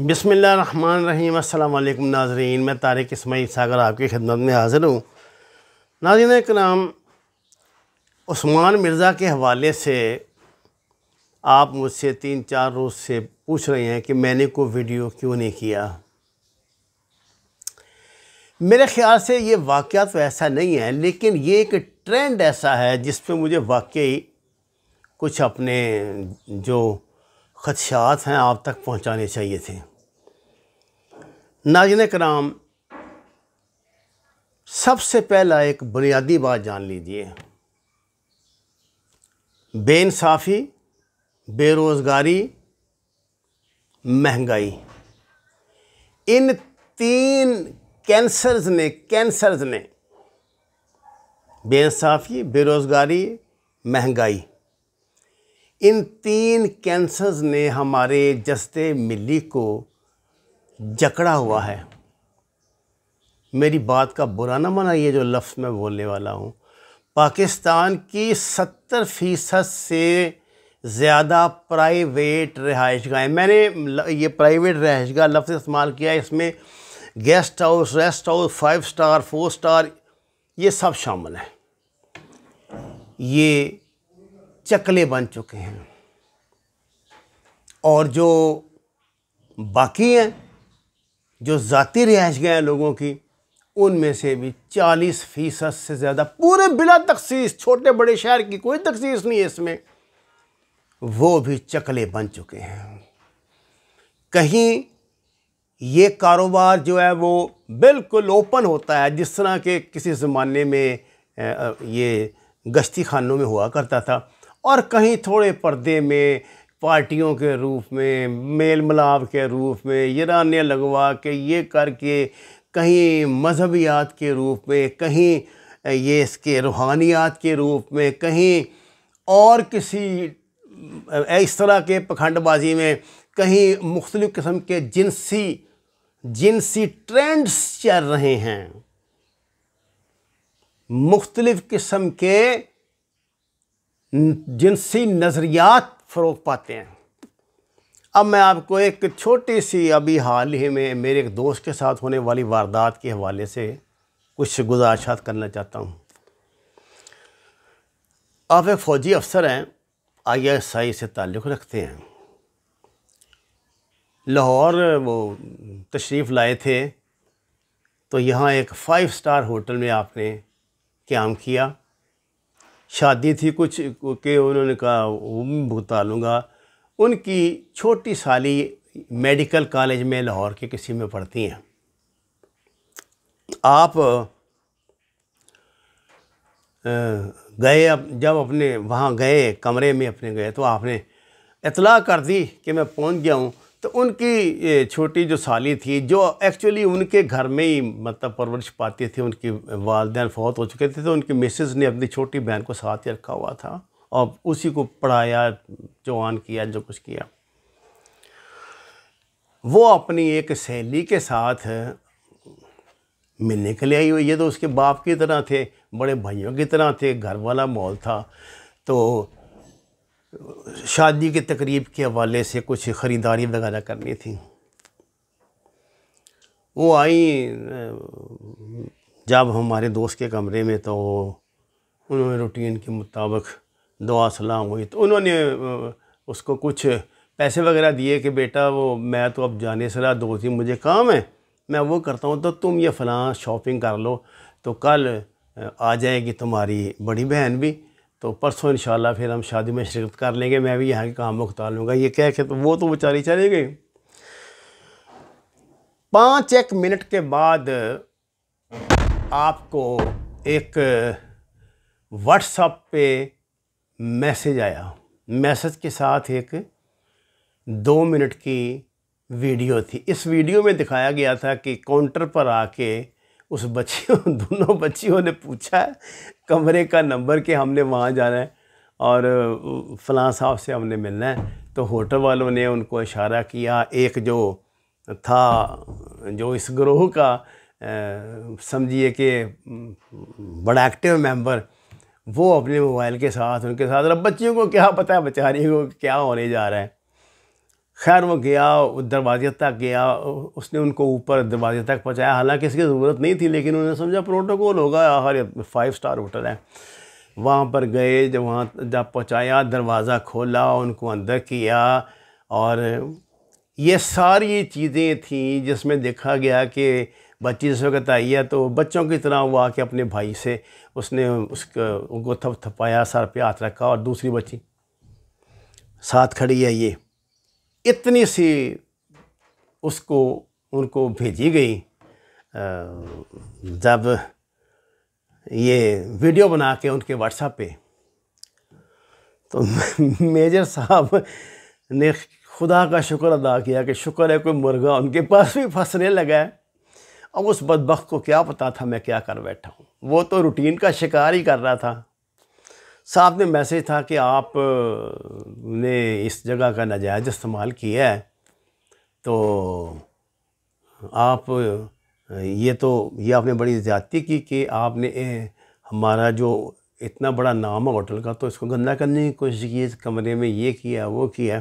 बिसमिल्ल रहीम अल्लाम नाजरीन मैं तारिक इसमाई सागर आपकी खिदमत में हाज़िर हूँ नाजरन कराम उस्मान मिर्ज़ा के हवाले से आप मुझसे तीन चार रोज़ से पूछ रहे हैं कि मैंने को वीडियो क्यों नहीं किया मेरे ख़्याल से ये वाक़ तो ऐसा नहीं है लेकिन ये एक ट्रेंड ऐसा है जिस पर मुझे वाकई कुछ अपने जो खदशात हैं आप तक पहुंचाने चाहिए थे नाजन कराम सबसे पहला एक बुनियादी बात जान लीजिए बेानसाफ़ी बेरोज़गारी महंगाई इन तीन कैंसर्स ने कैंसर्स ने बेानसाफ़ी बेरोज़गारी महंगाई इन तीन कैंसर्स ने हमारे जस्ते मिली को जकड़ा हुआ है मेरी बात का बुरा ना माना ये जो लफ्ज़ मैं बोलने वाला हूँ पाकिस्तान की सत्तर फ़ीसद से ज़्यादा प्राइवेट रिहाइश गाहें मैंने ये प्राइवेट रिहाइश गाह लफ्ज़ इस्तेमाल किया इसमें guest house rest house five star four star ये सब शामिल हैं ये चकले बन चुके हैं और जो बाकी हैं जो ज़ाती रिहाइश गए हैं लोगों की उनमें से भी चालीस फ़ीसद से ज़्यादा पूरे बिला तखसीस छोटे बड़े शहर की कोई तखसीस नहीं है इसमें वो भी चकले बन चुके हैं कहीं ये कारोबार जो है वो बिल्कुल ओपन होता है जिस तरह के किसी ज़माने में ये गश्ती खानों में हुआ करता था और कहीं थोड़े पर्दे में पार्टियों के रूप में मेल मिलाप के रूप में यराने लगवा के ये करके कहीं मजहबियात के रूप में कहीं ये इसके रूहानियात के रूप में कहीं और किसी इस तरह के पखंडबाजी में कहीं मुख्तलिफ़ किस्म के जिनसी जिनसी ट्रेंड्स चल रहे हैं मुख्तलिफ़ किस्म के जिनसी नज़रियात फ़रोग पाते हैं अब मैं आपको एक छोटी सी अभी हाल ही में मेरे एक दोस्त के साथ होने वाली वारदात के हवाले से कुछ गुजारिशात करना चाहता हूँ आप एक फ़ौजी अफ़सर हैं आईएसआई से ताल्लुक़ रखते हैं लाहौर वो तशरीफ़ लाए थे तो यहाँ एक फ़ाइव स्टार होटल में आपने क्याम किया शादी थी कुछ के उन्होंने कहा वो भी भुगता लूँगा उनकी छोटी साली मेडिकल कॉलेज में लाहौर के किसी में पढ़ती हैं आप गए अब जब अपने वहाँ गए कमरे में अपने गए तो आपने इतला कर दी कि मैं पहुँच गया हूँ तो उनकी छोटी जो साली थी जो एक्चुअली उनके घर में ही मतलब परवरिश पाती थी उनकी वालदेन फौत हो चुके थे तो उनकी मिसेज़ ने अपनी छोटी बहन को साथ ही रखा हुआ था और उसी को पढ़ाया जवान किया जो कुछ किया वो अपनी एक सहेली के साथ मिलने के लिए आई हुई ये तो उसके बाप की तरह थे बड़े भाइयों की तरह थे घर वाला माहौल था तो शादी के तकरीब के हवाले से कुछ ख़रीदारी वगैरह करनी थी वो आई जब हमारे दोस्त के कमरे में तो उन्होंने रूटीन के मुताबिक दुआ सलाम हुई तो उन्होंने उसको कुछ पैसे वगैरह दिए कि बेटा वो मैं तो अब जाने से रहा दो दिन मुझे काम है मैं वो करता हूँ तो तुम ये फ़लाँ शॉपिंग कर लो तो कल आ जाएगी तुम्हारी बड़ी बहन भी तो परसों इन फिर हम शादी में शिरकत कर लेंगे मैं भी यहाँ के काम में उतार लूँगा ये कह के तो वो तो बेचारी चले गए पाँच एक मिनट के बाद आपको एक व्हाट्सअप पे मैसेज आया मैसेज के साथ एक दो मिनट की वीडियो थी इस वीडियो में दिखाया गया था कि काउंटर पर आके उस बच्चियों दोनों बच्चियों ने पूछा कमरे का नंबर कि हमने वहाँ जाना है और फलां साहब से हमने मिलना है तो होटल वालों ने उनको इशारा किया एक जो था जो इस ग्रोह का समझिए कि बड़ा एक्टिव मेंबर वो अपने मोबाइल के साथ उनके साथ अब बच्चियों को क्या पता है बेचारियों को क्या होने जा रहा है खैर वो गया दरवाजे तक गया उसने उनको ऊपर दरवाजे तक पहुँचाया हालांकि इसकी ज़रूरत नहीं थी लेकिन उन्होंने समझा प्रोटोकॉल होगा हर फाइव स्टार होटल है वहाँ पर गए जब वहाँ जब पहुँचाया दरवाज़ा खोला उनको अंदर किया और ये सारी चीज़ें थीं जिसमें देखा गया कि बच्ची जिस वक्त आई है तो बच्चों की तरह वो आके अपने भाई से उसने उसको उनको थप थपाया सर पे हाथ रखा और दूसरी बच्ची साथ खड़ी है ये इतनी सी उसको उनको भेजी गई जब ये वीडियो बना के उनके व्हाट्सएप पे तो मेजर साहब ने खुदा का शुक्र अदा किया कि शुक्र है कोई मुर्गा उनके पास भी फंसने लगा है अब उस बदबक को क्या पता था मैं क्या कर बैठा हूँ वो तो रूटीन का शिकार ही कर रहा था साथ में मैसेज था कि आप ने इस जगह का नजायज़ इस्तेमाल किया है तो आप ये तो ये आपने बड़ी ज़्यादती की कि आपने हमारा जो इतना बड़ा नाम है होटल का तो इसको गंदा करने की कोशिश की इस कमरे में ये किया वो किया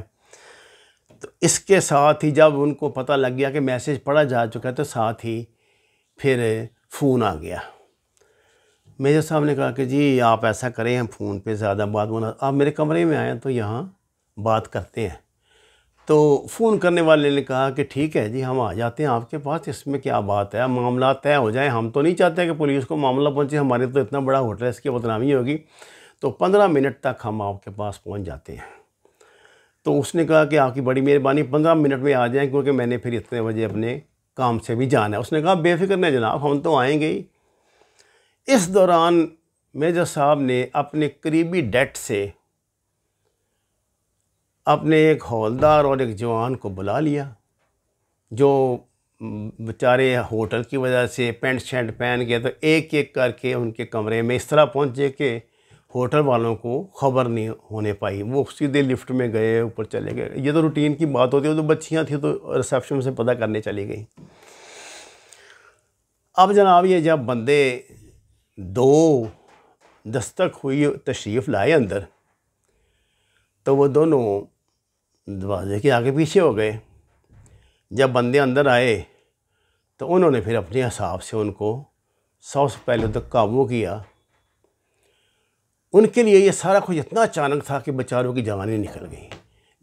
तो इसके साथ ही जब उनको पता लग गया कि मैसेज पढ़ा जा चुका है तो साथ ही फिर फ़ोन आ गया मेजर साहब ने कहा कि जी आप ऐसा करें हम फ़ोन पे ज़्यादा बात बोला आप मेरे कमरे में आएँ तो यहाँ बात करते हैं तो फ़ोन करने वाले ने कहा कि ठीक है जी हम आ जाते हैं आपके पास इसमें क्या बात है मामला तय हो जाए हम तो नहीं चाहते कि पुलिस को मामला पहुँचे हमारे तो इतना बड़ा होटल है इसकी बदनामी होगी तो पंद्रह मिनट तक हम आपके पास पहुँच जाते हैं तो उसने कहा कि आपकी बड़ी मेहरबानी पंद्रह मिनट में आ जाएँ क्योंकि मैंने फिर इतने बजे अपने काम से भी जाना है उसने कहा बेफिक्र जनाब हम तो आएँगे ही इस दौरान मेजर साहब ने अपने करीबी डेट से अपने एक हौलदार और एक जवान को बुला लिया जो बेचारे होटल की वजह से पेंट शेंट पहन के तो एक एक करके उनके कमरे में इस तरह पहुँचे कि होटल वालों को खबर नहीं होने पाई वो सीधे लिफ्ट में गए ऊपर चले गए ये तो रूटीन की बात होती है तो बच्चियाँ थी तो रिसेप्शन से पता करने चली गई अब जनाब ये जब बंदे दो दस्तक हुई तशरीफ़ लाए अंदर तो वो दोनों दरवाजे के आगे पीछे हो गए जब बंदे अंदर आए तो उन्होंने फिर अपने हिसाब से उनको सौ से पहले तक काबू किया उनके लिए ये सारा कुछ इतना अचानक था कि बेचारों की जवानी निकल गई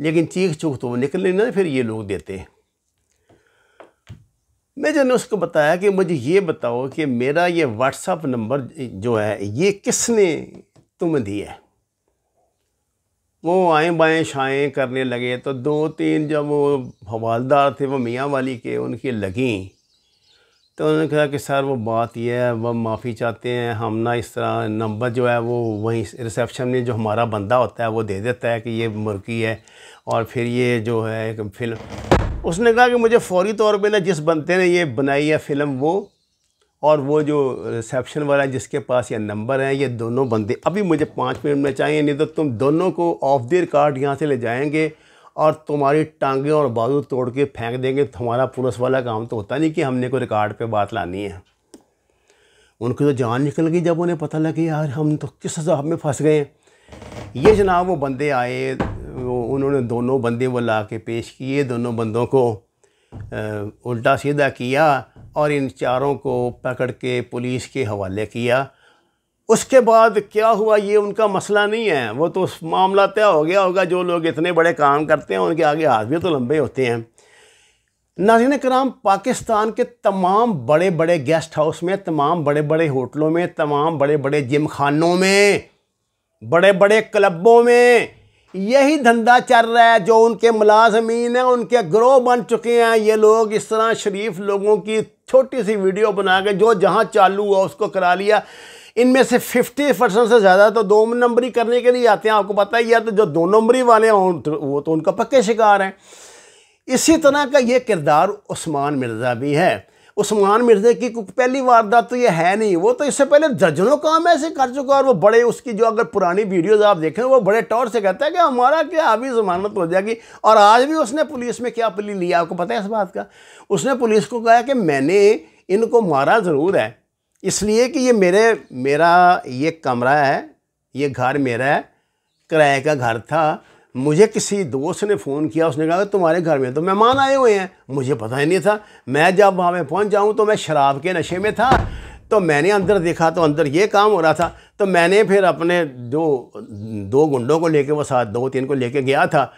लेकिन चीख चूख तो वो निकलने ना फिर ये लोग देते मेजर ने उसको बताया कि मुझे ये बताओ कि मेरा ये व्हाट्सअप नंबर जो है ये किसने तुम्हें दिया है वो आए बाएँ शाएँ करने लगे तो दो तीन जब वो हवालदार थे वो मियाँ वाली के उनकी लगी तो उन्होंने कहा कि सर वो बात यह है वह माफ़ी चाहते हैं हम ना इस तरह नंबर जो है वो वहीं रिसेप्शन में जो हमारा बंदा होता है वो दे देता है कि ये मुर्गी है और फिर ये जो है फिल्म उसने कहा कि मुझे फौरी तौर पे ना जिस बनते ने ये बनाई है फ़िल्म वो और वो जो रिसेप्शन वाला है जिसके पास ये नंबर है ये दोनों बंदे अभी मुझे पाँच मिनट में चाहिए नहीं तो तुम दोनों को ऑफ देर कार्ड यहाँ से ले जाएंगे और तुम्हारी टांगे और बाजू तोड़ के फेंक देंगे तुम्हारा पुलिस वाला काम तो होता नहीं कि हमने को रिकॉर्ड पे बात लानी है उनकी तो जान निकल गई जब उन्हें पता लगे यार हम तो किस हिसाब में फंस गए ये जनाब वो बंदे आए वो उन्होंने दोनों बंदे वो ला के पेश किए दोनों बंदों को उल्टा सीधा किया और इन चारों को पकड़ के पुलिस के हवाले किया उसके बाद क्या हुआ ये उनका मसला नहीं है वो तो मामला तय हो गया होगा जो लोग इतने बड़े काम करते हैं उनके आगे हाथ भी तो लंबे होते हैं नाजिन कराम पाकिस्तान के तमाम बड़े बड़े गेस्ट हाउस में तमाम बड़े बड़े होटलों में तमाम बड़े बड़े जिम खानों में बड़े बड़े क्लबों में यही धंधा चल रहा है जो उनके मुलाजमीन हैं उनके ग्रोह बन चुके हैं ये लोग इस तरह शरीफ लोगों की छोटी सी वीडियो बना के जो जहाँ चालू हुआ उसको करा लिया इनमें से 50 परसेंट से ज़्यादा तो दो नंबरी करने के लिए आते हैं आपको पता ही है तो जो दो नंबरी वाले हैं वो तो उनका पक्के शिकार हैं इसी तरह का ये किरदार उस्मान मिर्ज़ा भी है उस्मान मिर्जे की पहली वारदात तो ये है नहीं वो तो इससे पहले दर्जनों काम ऐसे कर चुका और वो बड़े उसकी जो अगर पुरानी वीडियोज़ आप देखें वो बड़े टॉर से कहता है कि हमारा क्या अभी जमानत हो जाएगी और आज भी उसने पुलिस में क्या प्ली लिया आपको पता है इस बात का उसने पुलिस को कहा कि मैंने इनको मारा ज़रूर है इसलिए कि ये मेरे मेरा ये कमरा है ये घर मेरा है किराए का घर था मुझे किसी दोस्त ने फ़ोन किया उसने कहा तुम्हारे घर में तो मेहमान आए हुए हैं मुझे पता ही नहीं था मैं जब वहाँ पे पहुँच जाऊँ तो मैं शराब के नशे में था तो मैंने अंदर देखा तो अंदर ये काम हो रहा था तो मैंने फिर अपने जो दो गुंडों को लेके वो साथ दो तीन को लेके गया था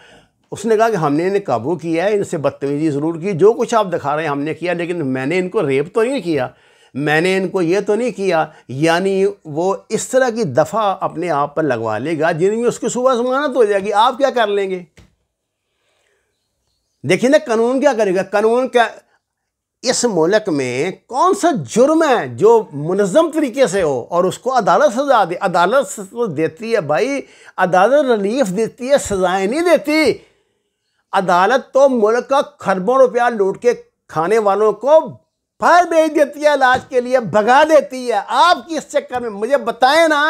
उसने कहा कि हमने इन्हें काबू किया है इनसे बदतमीजी ज़रूर की जो कुछ आप दिखा रहे हैं हमने किया लेकिन मैंने इनको रेप तो नहीं किया मैंने इनको ये तो नहीं किया यानी वो इस तरह की दफ़ा अपने आप पर लगवा लेगा जिनमें उसकी सुबह जमानत हो जाएगी आप क्या कर लेंगे देखिए ना कानून क्या करेगा कानून क्या इस मुल्क में कौन सा जुर्म है जो मुनज़म तरीके से हो और उसको अदालत सजा दे अदालत तो देती है भाई अदालत रिलीफ देती है सजाएं नहीं देती अदालत तो मुल्क का खरबों रुपया लूट के खाने वालों को फायर भेज देती है इलाज के लिए भगा देती है आपकी इस चक्कर में मुझे बताएं ना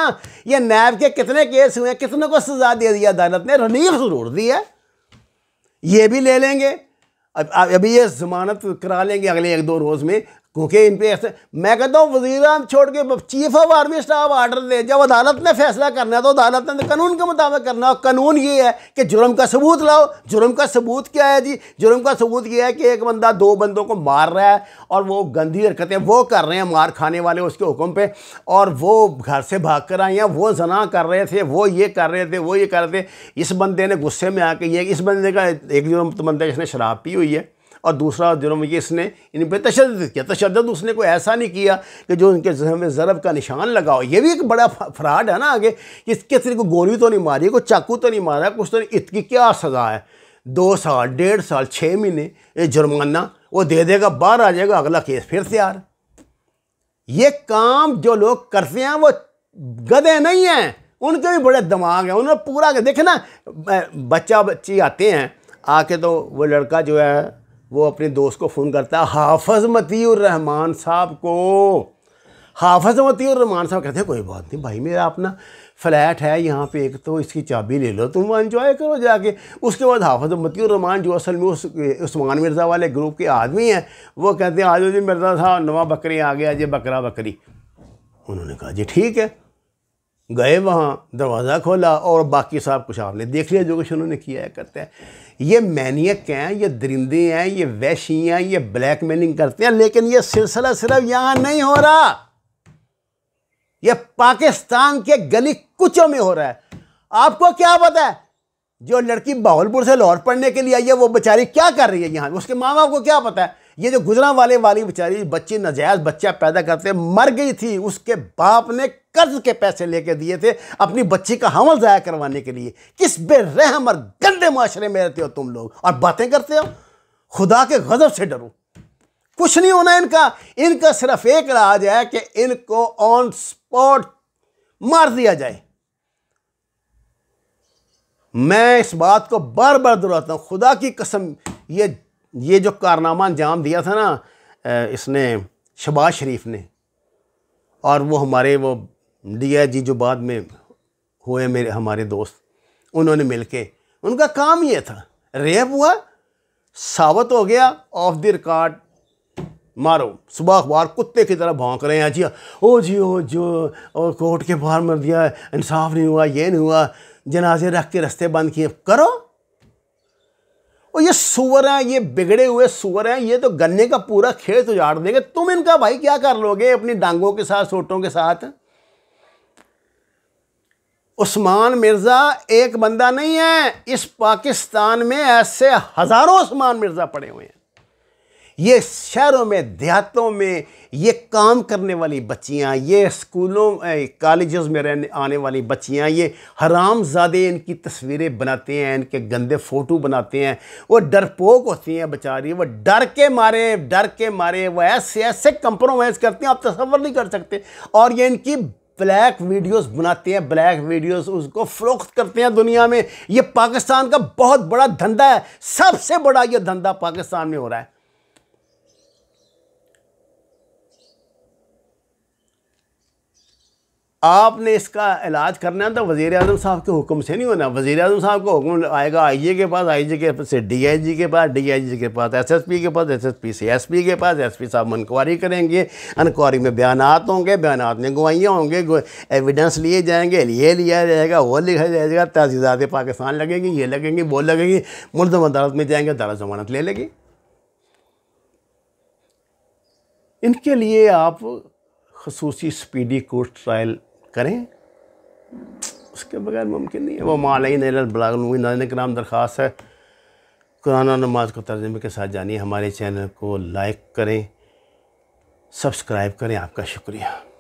ये नैब के कितने केस हुए कितने को सज़ा दे दी अदालत ने रिलीफ ज़रूर दी है ये भी ले लेंगे अब अभी ये ज़मानत करा लेंगे अगले एक दो रोज़ में क्योंकि इन पर मैं कहता हूँ वजीर आम छोड़ के chief of army staff order दें जब अदालत ने फैसला करना है तो अदालत ने तो कानून के मुताबिक करना और कानून ये है कि जुर्म का सबूत लाओ जुर्म का सबूत क्या है जी जुर्म का सबूत ये है कि एक बंदा दो बंदों को मार रहा है और वो गंदी हरकतें वो कर रहे हैं मार खाने वाले उसके हुक्म पर और वो घर से भाग कर आए हैं वो जना कर रहे थे वो ये कर रहे थे वो ये कर रहे थे इस बंदे ने गुस्से में आके ये इस बंदे का एक जुर्म बंदे जिसने शराब पी हुई है और दूसरा जुर्म ये इसने इन पर तशद किया तशद उसने कोई ऐसा नहीं किया कि जो उनके जहन ज़रब का निशान लगाओ ये भी एक बड़ा फ्राड है ना आगे कि इसके को गोली तो नहीं मारी कोई चाकू तो नहीं मारा कुछ तो नहीं इसकी क्या सज़ा है दो साल डेढ़ साल छः महीने ये जुर्माना वो दे देगा बाहर आ जाएगा अगला केस फिर से यार ये काम जो लोग करते हैं वो गधे नहीं हैं उनके भी बड़े दिमाग हैं उन्होंने पूरा देखे ना बच्चा बच्ची आते हैं आके तो वो लड़का जो है वो अपने दोस्त को फ़ोन करता है हाफज मतीहमान साहब को हाफज मतीहमान साहब कहते हैं कोई बात नहीं भाई मेरा अपना फ्लैट है यहाँ पे एक तो इसकी चाबी ले लो तुम एंजॉय करो जाके उसके बाद हाफज रहमान जो असल में उस उस्मान मिर्ज़ा वाले ग्रुप के आदमी हैं वो कहते हैं आज जी मिर्ज़ा साहब नवा बकरी आ गया जी बकरा बकरी उन्होंने कहा जी ठीक है गए वहाँ दरवाज़ा खोला और बाकी साहब कुछ आपने देख लिया जो कुछ उन्होंने किया है करते हैं ये मैनियक हैं ये दरिंदे हैं ये वैशी हैं ये ब्लैक मेलिंग करते हैं लेकिन ये सिलसिला सिर्फ यहाँ नहीं हो रहा ये पाकिस्तान के गली कुचों में हो रहा है आपको क्या पता है जो लड़की बाहुलपुर से लाहौर पढ़ने के लिए आई है वो बेचारी क्या कर रही है यहाँ उसके माँ बाप को क्या पता है ये जो गुजरा वाले वाली बेचारी बच्ची नजायज़ बच्चा पैदा करते मर गई थी उसके बाप ने कर्ज के पैसे लेके दिए थे अपनी बच्ची का हमल ज़ाया करवाने के लिए किस बेरहम और गंदे माशरे में रहते हो तुम लोग और बातें करते हो खुदा के गज़ब से डरो कुछ नहीं होना इनका इनका सिर्फ एक राज है कि इनको ऑन स्पॉट मार दिया जाए मैं इस बात को बार बार दोहराता हूं खुदा की कसम ये ये जो कारनामा अंजाम दिया था ना इसने शबाज शरीफ ने और वो हमारे वो डी आई जी जो बाद में हुए मेरे हमारे दोस्त उन्होंने मिल के उनका काम ये था रेप हुआ सावत हो गया ऑफ द रिकॉर्ड मारो सुबह अखबार कुत्ते की तरह भौंक रहे हैं हाँ, जी ओ जी ओ जो ओ कोर्ट के बाहर मर दिया इंसाफ नहीं हुआ ये नहीं हुआ जनाजे रख के रास्ते बंद किए करो और ये सुअर हैं ये बिगड़े हुए सुअर हैं ये तो गन्ने का पूरा खेत उजाड़ देंगे तुम इनका भाई क्या कर लोगे अपनी डांगों के साथ सोटों के साथ उस्मान मिर्ज़ा एक बंदा नहीं है इस पाकिस्तान में ऐसे हज़ारों उस्मान मिर्ज़ा पड़े हुए हैं ये शहरों में देहातों में ये काम करने वाली बच्चियाँ ये स्कूलों कॉलेज़ में रहने आने वाली बच्चियाँ ये हराम ज़ादे इनकी तस्वीरें बनाते हैं इनके गंदे फ़ोटो बनाते हैं वो डरपोक होती हैं बेचारी वो डर के मारे डर के मारे वो ऐसे ऐसे कंप्रोमाइज़ करती हैं आप तस्वर नहीं कर सकते और ये इनकी ब्लैक वीडियोस बनाते हैं ब्लैक वीडियोस उसको फ़रोख्त करते हैं दुनिया में ये पाकिस्तान का बहुत बड़ा धंधा है सबसे बड़ा ये धंधा पाकिस्तान में हो रहा है आपने इसका इलाज करना है तो वज़ी अजम साहब के हुक्म से नहीं होना वज़ी अजम साहब का हुक्म आएगा आई जी के पास आई जी के से डी आई जी के पास डी आई जी के पास एस एस पी के पास एस एस पी से एस पी के पास एस पी साहब इंक्वायरी करेंगे इंक्वायरी में बयान होंगे बयान में गवाहियाँ होंगे एविडेंस लिए जाएंगे ये लिया जाएगा वो लिखा जाएगा तहजीज़ात पाकिस्तान लगेंगी ये लगेंगी वो लगेंगी मुलम अदालत में जाएंगे दारा जमानत ले लेगी इनके लिए आप खसूसी स्पीडी कोर्ट ट्रायल करें उसके बगैर मुमकिन नहीं है वो मालिन बलागनवी नाजन कराम दरख्वास्त है कुरान नमाज को तर्जमे के साथ जानिए हमारे चैनल को लाइक करें सब्सक्राइब करें आपका शुक्रिया